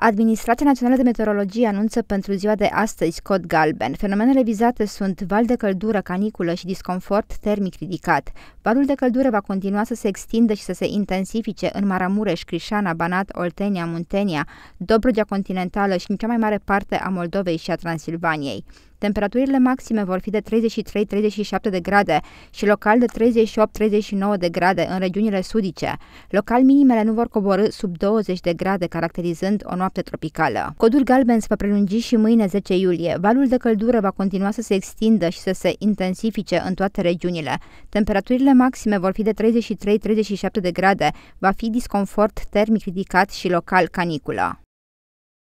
Administrația Națională de Meteorologie anunță pentru ziua de astăzi cod galben. Fenomenele vizate sunt val de căldură, caniculă și disconfort termic ridicat. Valul de căldură va continua să se extindă și să se intensifice în Maramureș, Crișana, Banat, Oltenia, Muntenia, Dobrogea Continentală și în cea mai mare parte a Moldovei și a Transilvaniei. Temperaturile maxime vor fi de 33-37 de grade și local de 38-39 de grade în regiunile sudice. Local minimele nu vor coborâ sub 20 de grade, caracterizând o noapte tropicală. Codul galben se va prelungi și mâine 10 iulie. Valul de căldură va continua să se extindă și să se intensifice în toate regiunile. Temperaturile maxime vor fi de 33-37 de grade. Va fi disconfort termic ridicat și local caniculă.